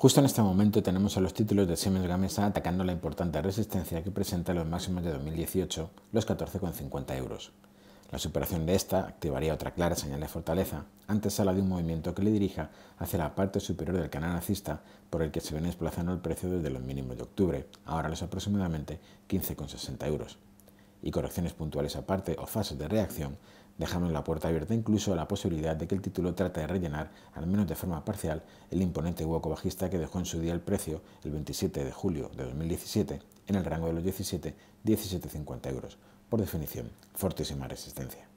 Justo en este momento tenemos a los títulos de Siemens Gamesa atacando la importante resistencia que presenta los máximos de 2018, los 14,50 euros. La superación de esta activaría otra clara señal de fortaleza, antes a la de un movimiento que le dirija hacia la parte superior del canal alcista por el que se viene desplazando el precio desde los mínimos de octubre, ahora los aproximadamente 15,60 euros y correcciones puntuales aparte o fases de reacción, dejando la puerta abierta incluso a la posibilidad de que el título trate de rellenar, al menos de forma parcial, el imponente hueco bajista que dejó en su día el precio el 27 de julio de 2017 en el rango de los 17-17,50 euros, por definición, fortísima resistencia.